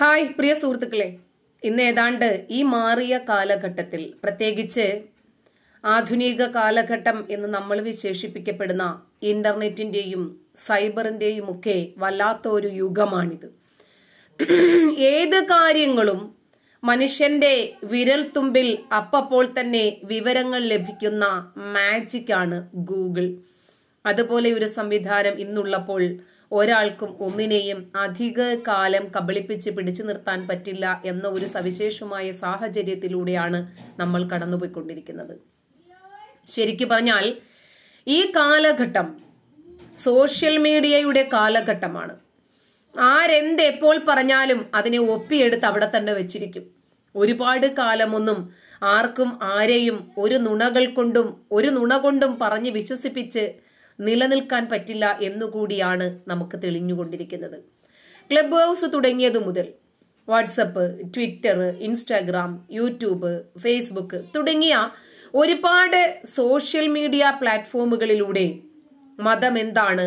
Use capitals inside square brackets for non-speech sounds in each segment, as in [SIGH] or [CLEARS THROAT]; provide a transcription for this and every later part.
hi പ്രിയ സുഹൃത്തുക്കളെ ഇന്ന് ഏതാണ്ട് ഈ മാറിയ കാലഘട്ടത്തിൽ പ്രത്യേകിച്ച് ആധുനിക കാലഘട്ടം എന്ന് നമ്മൾ വിശേഷിപ്പിക്കപ്പെടുന്ന ഇന്റർനെറ്റിന്റെയും സൈബറിന്റെയും ഒക്കെ വല്ലാത്ത ഒരു യുഗമാണിത് ഏത് കാര്യങ്ങളും മനുഷ്യന്റെ വിരൽത്തുമ്പിൽ അപ്പപ്പോൾ തന്നെ വിവരങ്ങൾ ലഭിക്കുന്ന മാജിക്കാണ് ഗൂഗിൾ അതുപോലെ ഒരു സംവിധാനം ഇന്നുള്ളപ്പോൾ ഒരാൾക്കും ഒന്നിനെയും അധിക കാലം കബളിപ്പിച്ച് പിടിച്ചു നിർത്താൻ പറ്റില്ല എന്ന ഒരു സവിശേഷമായ സാഹചര്യത്തിലൂടെയാണ് നമ്മൾ കടന്നുപോയിക്കൊണ്ടിരിക്കുന്നത് ശരിക്കു പറഞ്ഞാൽ ഈ കാലഘട്ടം സോഷ്യൽ മീഡിയയുടെ കാലഘട്ടമാണ് ആരെന്ത് എപ്പോൾ പറഞ്ഞാലും അതിനെ ഒപ്പിയെടുത്ത് അവിടെ തന്നെ വെച്ചിരിക്കും ഒരുപാട് കാലമൊന്നും ആർക്കും ആരെയും ഒരു നുണകൾ കൊണ്ടും ഒരു നുണ കൊണ്ടും പറഞ്ഞ് വിശ്വസിപ്പിച്ച് നിലനിൽക്കാൻ പറ്റില്ല എന്നുകൂടിയാണ് നമുക്ക് തെളിഞ്ഞുകൊണ്ടിരിക്കുന്നത് ക്ലബ് ഹൗസ് തുടങ്ങിയതു മുതൽ WhatsApp Twitter Instagram YouTube Facebook തുടങ്ങിയ ഒരുപാട് സോഷ്യൽ മീഡിയ പ്ലാറ്റ്ഫോമുകളിലൂടെ മതം എന്താണ്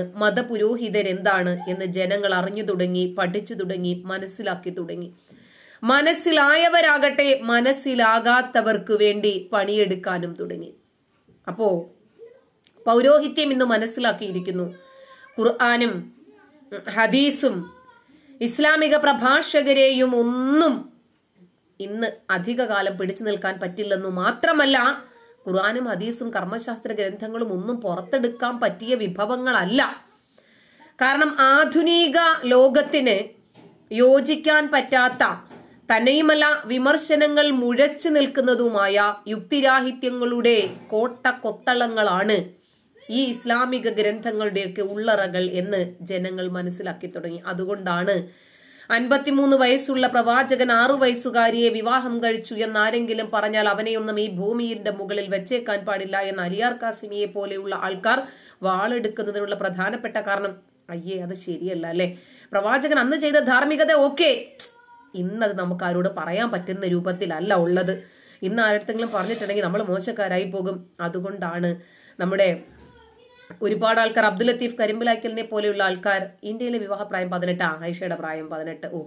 എന്താണ് എന്ന് ജനങ്ങൾ അറിഞ്ഞു തുടങ്ങി പഠിച്ചു തുടങ്ങി മനസ്സിലാക്കി തുടങ്ങി മനസ്സിലായവരാകട്ടെ മനസ്സിലാകാത്തവർക്ക് വേണ്ടി പണിയെടുക്കാനും തുടങ്ങി അപ്പോ പൗരോഹിത്യം ഇന്ന് മനസ്സിലാക്കിയിരിക്കുന്നു ഖുർആാനും ഹദീസും ഇസ്ലാമിക പ്രഭാഷകരെയും ഒന്നും ഇന്ന് അധികകാലം പിടിച്ചു നിൽക്കാൻ പറ്റില്ലെന്നു മാത്രമല്ല ഖുർആാനും ഹദീസും കർമ്മശാസ്ത്ര ഗ്രന്ഥങ്ങളും ഒന്നും പുറത്തെടുക്കാൻ പറ്റിയ വിഭവങ്ങളല്ല കാരണം ആധുനിക ലോകത്തിന് യോജിക്കാൻ പറ്റാത്ത തന്നെയുമല്ല വിമർശനങ്ങൾ മുഴച്ചു നിൽക്കുന്നതുമായ യുക്തിരാഹിത്യങ്ങളുടെ കോട്ട കൊത്തളങ്ങളാണ് ഈ ഇസ്ലാമിക ഗ്രന്ഥങ്ങളുടെയൊക്കെ ഉള്ളറകൾ എന്ന് ജനങ്ങൾ മനസ്സിലാക്കി തുടങ്ങി അതുകൊണ്ടാണ് അൻപത്തിമൂന്ന് വയസ്സുള്ള പ്രവാചകൻ ആറു വയസ്സുകാരിയെ വിവാഹം കഴിച്ചു എന്നാരെങ്കിലും പറഞ്ഞാൽ അവനെയൊന്നും ഈ ഭൂമിയുടെ മുകളിൽ വെച്ചേക്കാൻ പാടില്ല എന്ന് അലിയാർ കാസിമിയെ പോലെയുള്ള ആൾക്കാർ വാളെടുക്കുന്നതിനുള്ള പ്രധാനപ്പെട്ട കാരണം അയ്യേ അത് ശരിയല്ല അല്ലെ പ്രവാചകൻ അന്ന് ചെയ്ത ധാർമ്മികത ഓക്കെ ഇന്നത് നമുക്ക് ആരോട് പറയാൻ പറ്റുന്ന രൂപത്തിലല്ല ഉള്ളത് ഇന്ന് ആരുടെ പറഞ്ഞിട്ടുണ്ടെങ്കിൽ നമ്മൾ മോശക്കാരായി പോകും അതുകൊണ്ടാണ് നമ്മുടെ ഒരുപാട് ആൾക്കാർ അബ്ദുൽ ലത്തീഫ് കരിമ്പലാക്കലിനെ പോലെയുള്ള ആൾക്കാർ ഇന്ത്യയിലെ വിവാഹ പ്രായം പതിനെട്ട് ആയിഷയുടെ പ്രായം പതിനെട്ട് ഓ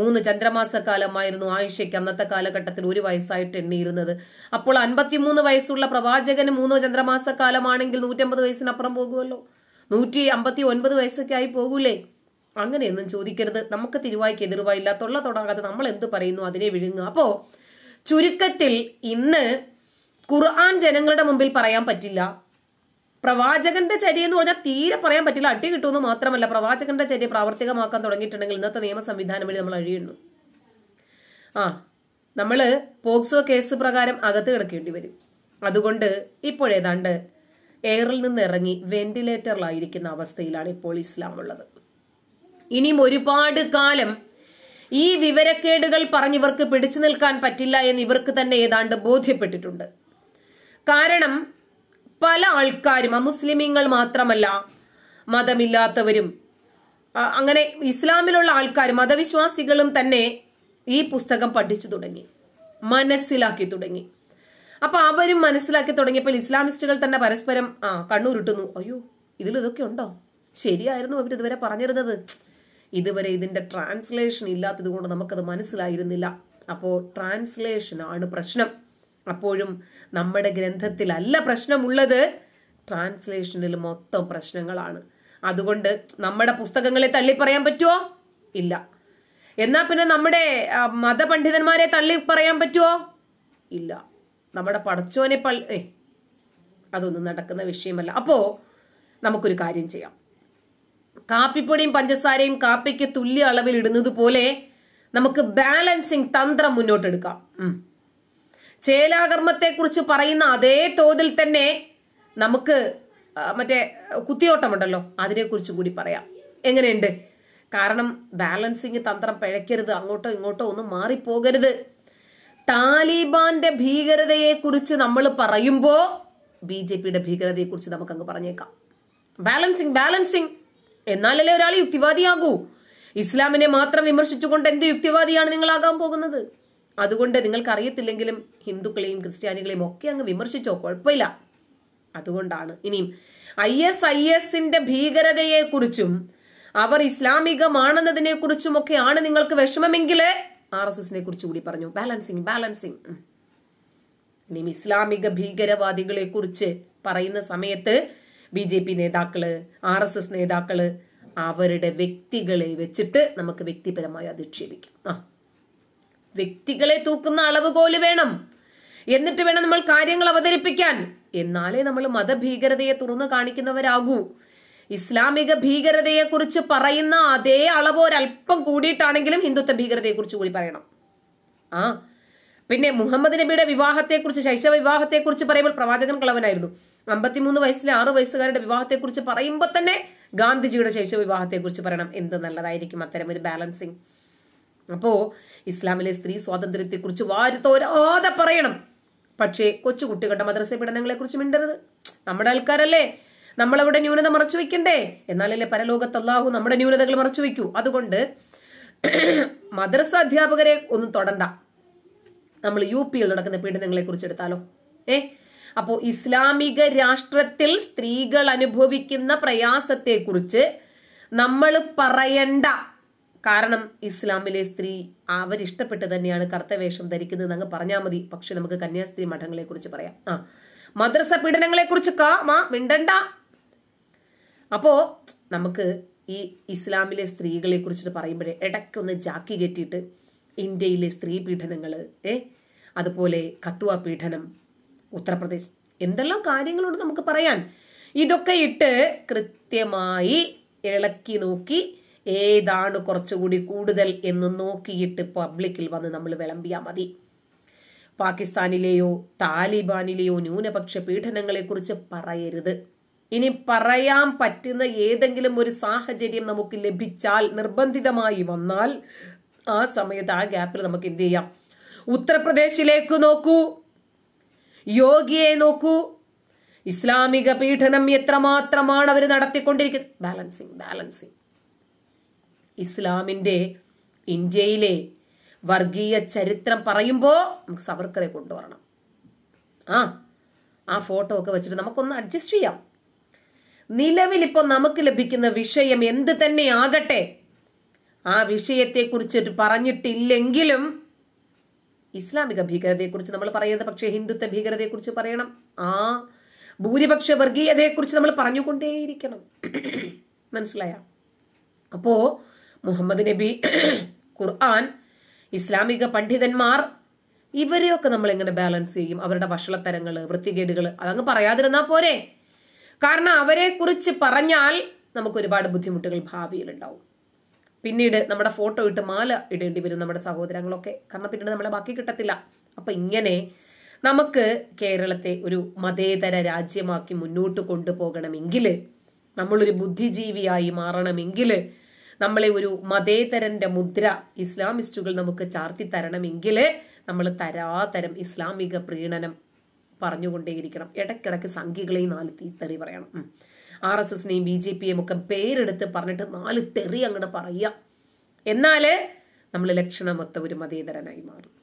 മൂന്ന് ചന്ദ്രമാസ കാലമായിരുന്നു ആയിഷയ്ക്ക് അന്നത്തെ കാലഘട്ടത്തിൽ ഒരു വയസ്സായിട്ട് എണ്ണിയിരുന്നത് അപ്പോൾ അൻപത്തിമൂന്ന് വയസ്സുള്ള പ്രവാചകന് മൂന്ന് ചന്ദ്രമാസ കാലമാണെങ്കിൽ നൂറ്റമ്പത് വയസ്സിനപ്പുറം പോകുമല്ലോ നൂറ്റി അമ്പത്തി ഒൻപത് വയസ്സൊക്കെ ആയി പോകൂലേ അങ്ങനെയൊന്നും ചോദിക്കരുത് നമുക്ക് തിരുവായ്ക്ക് എതിർവായില്ല തൊള്ള തൊടാകാതെ നമ്മൾ എന്ത് പറയുന്നു അതിനെ വിഴുങ്ങുക അപ്പോ ചുരുക്കത്തിൽ ഇന്ന് ഖുർആൻ ജനങ്ങളുടെ മുമ്പിൽ പറയാൻ പറ്റില്ല പ്രവാചകന്റെ ചര്യ എന്ന് പറഞ്ഞാൽ തീരെ പറയാൻ പറ്റില്ല അടി കിട്ടുമെന്ന് മാത്രമല്ല പ്രവാചകന്റെ ചര്യ പ്രാവർത്തികമാക്കാൻ തുടങ്ങിയിട്ടുണ്ടെങ്കിൽ ഇന്നത്തെ നിയമ സംവിധാനം വഴി നമ്മൾ അഴിയുന്നു ആ നമ്മൾ പോക്സോ കേസ് പ്രകാരം അകത്ത് കിടക്കേണ്ടി വരും അതുകൊണ്ട് ഇപ്പോഴേതാണ്ട് എയറിൽ നിന്ന് ഇറങ്ങി വെന്റിലേറ്ററിലായിരിക്കുന്ന അവസ്ഥയിലാണ് ഇപ്പോൾ ഇസ്ലാം ഉള്ളത് ഇനിയും ഒരുപാട് കാലം ഈ വിവരക്കേടുകൾ പറഞ്ഞ് ഇവർക്ക് പിടിച്ചു നിൽക്കാൻ പറ്റില്ല എന്ന് ഇവർക്ക് തന്നെ ഏതാണ്ട് ബോധ്യപ്പെട്ടിട്ടുണ്ട് കാരണം പല ആൾക്കാരും അമുസ്ലിമീങ്ങൾ മാത്രമല്ല മതമില്ലാത്തവരും അങ്ങനെ ഇസ്ലാമിലുള്ള ആൾക്കാർ മതവിശ്വാസികളും തന്നെ ഈ പുസ്തകം പഠിച്ചു തുടങ്ങി മനസ്സിലാക്കി തുടങ്ങി അപ്പൊ അവരും മനസ്സിലാക്കി തുടങ്ങിയപ്പോൾ ഇസ്ലാമിസ്റ്റുകൾ തന്നെ പരസ്പരം ആ കണ്ണൂരിട്ടുന്നു അയ്യോ ഇതിൽ ഇതൊക്കെ ഉണ്ടോ ശരിയായിരുന്നു അവർ ഇതുവരെ പറഞ്ഞിരുന്നത് ഇതുവരെ ഇതിന്റെ ട്രാൻസ്ലേഷൻ ഇല്ലാത്തത് കൊണ്ട് നമുക്കത് മനസ്സിലായിരുന്നില്ല അപ്പോൾ ട്രാൻസ്ലേഷൻ ആണ് പ്രശ്നം അപ്പോഴും നമ്മുടെ ഗ്രന്ഥത്തിലല്ല പ്രശ്നമുള്ളത് ട്രാൻസ്ലേഷനിൽ മൊത്തം പ്രശ്നങ്ങളാണ് അതുകൊണ്ട് നമ്മുടെ പുസ്തകങ്ങളെ തള്ളി പറയാൻ പറ്റുമോ ഇല്ല എന്നാ പിന്നെ നമ്മുടെ മതപണ്ഡിതന്മാരെ തള്ളി പറയാൻ പറ്റുമോ ഇല്ല നമ്മുടെ പടച്ചോനെ പള്ളി ഏ അതൊന്നും നടക്കുന്ന വിഷയമല്ല അപ്പോ നമുക്കൊരു കാര്യം ചെയ്യാം കാപ്പിപ്പൊടിയും പഞ്ചസാരയും കാപ്പിക്ക് തുല്യ അളവിൽ ഇടുന്നത് പോലെ നമുക്ക് ബാലൻസിങ് തന്ത്രം മുന്നോട്ടെടുക്കാം ചേലാകർമ്മത്തെക്കുറിച്ച് പറയുന്ന അതേ തോതിൽ തന്നെ നമുക്ക് മറ്റേ കുത്തിയോട്ടമുണ്ടല്ലോ അതിനെക്കുറിച്ച് കൂടി പറയാം എങ്ങനെയുണ്ട് കാരണം ബാലൻസിങ് തന്ത്രം പിഴയ്ക്കരുത് അങ്ങോട്ടോ ഇങ്ങോട്ടോ ഒന്നും മാറിപ്പോകരുത് താലിബാന്റെ ഭീകരതയെക്കുറിച്ച് നമ്മൾ പറയുമ്പോൾ ബി ജെ പിയുടെ ഭീകരതയെക്കുറിച്ച് നമുക്കങ്ങ് പറഞ്ഞേക്കാം ബാലൻസിങ് ബാലൻസിങ് എന്നാലല്ലേ ഒരാൾ യുക്തിവാദിയാകൂ ഇസ്ലാമിനെ മാത്രം വിമർശിച്ചുകൊണ്ട് എന്ത് യുക്തിവാദിയാണ് നിങ്ങളാകാൻ പോകുന്നത് അതുകൊണ്ട് നിങ്ങൾക്കറിയത്തില്ലെങ്കിലും ഹിന്ദുക്കളെയും ക്രിസ്ത്യാനികളെയും ഒക്കെ അങ്ങ് വിമർശിച്ചോ കുഴപ്പമില്ല അതുകൊണ്ടാണ് ഇനിയും ഐ എസ് ഐ എസിന്റെ ഭീകരതയെക്കുറിച്ചും അവർ ഇസ്ലാമികമാണെന്നതിനെ കുറിച്ചുമൊക്കെ ആണ് നിങ്ങൾക്ക് വിഷമമെങ്കിൽ ആർ എസ് എസിനെ കുറിച്ച് കൂടി പറഞ്ഞു ബാലൻസിങ് ബാലൻസിങ് ഇനിയും ഇസ്ലാമിക ഭീകരവാദികളെ കുറിച്ച് പറയുന്ന സമയത്ത് ബി ജെ പി നേതാക്കള് ആർ എസ് എസ് നേതാക്കള് അവരുടെ വ്യക്തികളെ വെച്ചിട്ട് നമുക്ക് വ്യക്തിപരമായി അധിക്ഷേപിക്കാം ആ വ്യക്തികളെ തൂക്കുന്ന അളവുകോല് വേണം എന്നിട്ട് വേണം നമ്മൾ കാര്യങ്ങൾ അവതരിപ്പിക്കാൻ എന്നാലേ നമ്മൾ മതഭീകരതയെ തുറന്നു കാണിക്കുന്നവരാകൂ ഇസ്ലാമിക ഭീകരതയെ കുറിച്ച് പറയുന്ന അതേ അളവ് ഒരല്പം കൂടിയിട്ടാണെങ്കിലും ഹിന്ദുത്വ ഭീകരതയെ കുറിച്ച് കൂടി പറയണം ആ പിന്നെ മുഹമ്മദ് നബിയുടെ വിവാഹത്തെക്കുറിച്ച് ശൈശവ വിവാഹത്തെക്കുറിച്ച് പറയുമ്പോൾ പ്രവാചകൻ കളവനായിരുന്നു അമ്പത്തിമൂന്ന് വയസ്സിലെ ആറു വയസ്സുകാരുടെ വിവാഹത്തെക്കുറിച്ച് പറയുമ്പോൾ തന്നെ ഗാന്ധിജിയുടെ ശൈശവ വിവാഹത്തെക്കുറിച്ച് പറയണം എന്ത് നല്ലതായിരിക്കും അത്തരം ഒരു ബാലൻസിങ് അപ്പോ ഇസ്ലാമിലെ സ്ത്രീ സ്വാതന്ത്ര്യത്തെക്കുറിച്ച് വാരിത്തോരാതെ പറയണം പക്ഷേ കൊച്ചുകുട്ടികളുടെ മദ്രസ കുറിച്ച് മിണ്ടരുത് നമ്മുടെ ആൾക്കാരല്ലേ നമ്മളവിടെ ന്യൂനത മറച്ചു വെക്കണ്ടേ എന്നാലല്ലേ പരലോകത്ത് അള്ളാഹു നമ്മുടെ ന്യൂനതകൾ മറച്ചു വെക്കൂ അതുകൊണ്ട് [CLEARS THROAT] മദ്രസ അധ്യാപകരെ ഒന്നും തൊടണ്ട നമ്മൾ യു പിയിൽ നടക്കുന്ന പീഡനങ്ങളെ കുറിച്ച് എടുത്താലോ ഏ അപ്പോ ഇസ്ലാമിക രാഷ്ട്രത്തിൽ സ്ത്രീകൾ അനുഭവിക്കുന്ന പ്രയാസത്തെക്കുറിച്ച് നമ്മൾ പറയണ്ട കാരണം ഇസ്ലാമിലെ സ്ത്രീ അവരിഷ്ടപ്പെട്ട് തന്നെയാണ് കർത്തവേഷം ധരിക്കുന്നത് അങ്ങ് പറഞ്ഞാൽ മതി പക്ഷെ നമുക്ക് കന്യാസ്ത്രീ മഠങ്ങളെ കുറിച്ച് പറയാം ആ മദ്രസ പീഡനങ്ങളെ കുറിച്ച് കാ മിണ്ടണ്ട അപ്പോ നമുക്ക് ഈ ഇസ്ലാമിലെ സ്ത്രീകളെ കുറിച്ചിട്ട് പറയുമ്പോഴേ ഇടയ്ക്കൊന്ന് ജാക്കി കെട്ടിയിട്ട് ഇന്ത്യയിലെ സ്ത്രീ പീഡനങ്ങൾ ഏ അതുപോലെ കത്തുവ പീഡനം ഉത്തർപ്രദേശ് എന്തെല്ലാം കാര്യങ്ങളുണ്ട് നമുക്ക് പറയാൻ ഇതൊക്കെ ഇട്ട് കൃത്യമായി ഇളക്കി നോക്കി ഏതാണ് കുറച്ചുകൂടി കൂടുതൽ എന്ന് നോക്കിയിട്ട് പബ്ലിക്കിൽ വന്ന് നമ്മൾ വിളമ്പിയാൽ മതി പാകിസ്ഥാനിലെയോ താലിബാനിലെയോ ന്യൂനപക്ഷ പീഡനങ്ങളെക്കുറിച്ച് പറയരുത് ഇനി പറയാൻ പറ്റുന്ന ഏതെങ്കിലും ഒരു സാഹചര്യം നമുക്ക് ലഭിച്ചാൽ നിർബന്ധിതമായി വന്നാൽ ആ സമയത്ത് ആ ഗ്യാപ്പിൽ നമുക്ക് എന്ത് ചെയ്യാം ഉത്തർപ്രദേശിലേക്ക് നോക്കൂ യോഗിയെ നോക്കൂ ഇസ്ലാമിക പീഡനം എത്രമാത്രമാണ് അവർ നടത്തിക്കൊണ്ടിരിക്കുന്നത് ബാലൻസിങ് ബാലൻസിങ് ഇസ്ലാമിൻ്റെ ഇന്ത്യയിലെ വർഗീയ ചരിത്രം പറയുമ്പോൾ നമുക്ക് സവർക്കറെ കൊണ്ടുവരണം ആ ആ ഫോട്ടോ ഒക്കെ വെച്ചിട്ട് നമുക്കൊന്ന് അഡ്ജസ്റ്റ് ചെയ്യാം നിലവിൽ ഇപ്പോൾ നമുക്ക് ലഭിക്കുന്ന വിഷയം എന്ത് തന്നെ ആകട്ടെ ആ കുറിച്ചിട്ട് പറഞ്ഞിട്ടില്ലെങ്കിലും ഇസ്ലാമിക ഭീകരതയെക്കുറിച്ച് നമ്മൾ പറയുന്നത് പക്ഷേ ഹിന്ദുത്വ ഭീകരതയെക്കുറിച്ച് പറയണം ആ ഭൂരിപക്ഷ വർഗീയതയെക്കുറിച്ച് നമ്മൾ പറഞ്ഞുകൊണ്ടേയിരിക്കണം മനസ്സിലായ അപ്പോ മുഹമ്മദ് നബി ഖുർആൻ ഇസ്ലാമിക പണ്ഡിതന്മാർ ഇവരെയൊക്കെ നമ്മൾ എങ്ങനെ ബാലൻസ് ചെയ്യും അവരുടെ വഷളത്തരങ്ങൾ വൃത്തികേടുകൾ അതങ്ങ് പറയാതിരുന്നാ പോരെ കാരണം അവരെ കുറിച്ച് പറഞ്ഞാൽ നമുക്ക് ഒരുപാട് ബുദ്ധിമുട്ടുകൾ ഭാവിയിൽ ഉണ്ടാവും പിന്നീട് നമ്മുടെ ഫോട്ടോ ഇട്ട് മാല ഇടേണ്ടി വരും നമ്മുടെ സഹോദരങ്ങളൊക്കെ കാരണം പിന്നീട് നമ്മളെ ബാക്കി കിട്ടത്തില്ല അപ്പൊ ഇങ്ങനെ നമുക്ക് കേരളത്തെ ഒരു മതേതര രാജ്യമാക്കി മുന്നോട്ട് കൊണ്ടുപോകണമെങ്കിൽ നമ്മളൊരു ബുദ്ധിജീവിയായി മാറണമെങ്കിൽ നമ്മളെ ഒരു മതേതരന്റെ മുദ്ര ഇസ്ലാമിസ്റ്റുകൾ നമുക്ക് ചാർത്തി തരണമെങ്കിൽ നമ്മൾ തരാതരം ഇസ്ലാമിക പ്രീണനം പറഞ്ഞുകൊണ്ടേയിരിക്കണം ഇടയ്ക്കിടയ്ക്ക് സംഖ്യകളെയും നാല് തെറി പറയണം ആർ എസ് എസിനെയും ബി ജെ പിയെയും ഒക്കെ പേരെടുത്ത് പറഞ്ഞിട്ട് നാല് തെറി അങ്ങോട്ട് പറയുക എന്നാൽ നമ്മൾ ലക്ഷണമൊത്ത ഒരു മതേതരനായി മാറും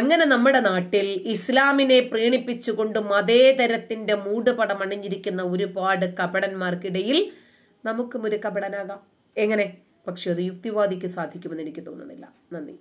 അങ്ങനെ നമ്മുടെ നാട്ടിൽ ഇസ്ലാമിനെ പ്രീണിപ്പിച്ചുകൊണ്ട് മതേതരത്തിന്റെ മൂടുപടം അണിഞ്ഞിരിക്കുന്ന ഒരുപാട് കപടന്മാർക്കിടയിൽ നമുക്കും ഒരു കപടനാകാം എങ്ങനെ പക്ഷെ അത് യുക്തിവാദിക്ക് സാധിക്കുമെന്ന് എനിക്ക് തോന്നുന്നില്ല നന്ദി